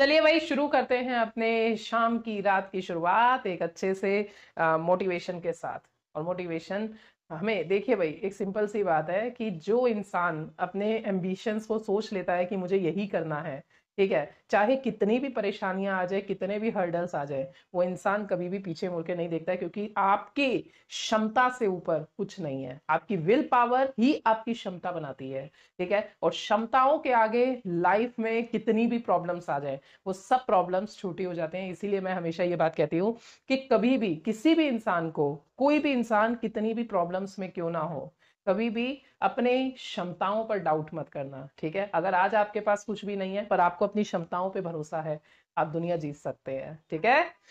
चलिए भाई शुरू करते हैं अपने शाम की रात की शुरुआत एक अच्छे से मोटिवेशन के साथ और मोटिवेशन हमें देखिए भाई एक सिंपल सी बात है कि जो इंसान अपने एम्बिशंस को सोच लेता है कि मुझे यही करना है ठीक है चाहे कितनी भी परेशानियां आ जाए कितने भी हर्डल्स आ जाए वो इंसान कभी भी पीछे मुड़ के नहीं देखता है क्योंकि आपके क्षमता से ऊपर कुछ नहीं है आपकी विल पावर ही आपकी क्षमता बनाती है ठीक है और क्षमताओं के आगे लाइफ में कितनी भी प्रॉब्लम्स आ जाए वो सब प्रॉब्लम्स छोटी हो जाते हैं इसीलिए मैं हमेशा ये बात कहती हूँ कि कभी भी किसी भी इंसान को कोई भी इंसान कितनी भी प्रॉब्लम्स में क्यों ना हो कभी भी अपने क्षमताओं पर डाउट मत करना ठीक है अगर आज आपके पास कुछ भी नहीं है पर आपको अपनी क्षमताओं पे भरोसा है आप दुनिया जीत सकते हैं ठीक है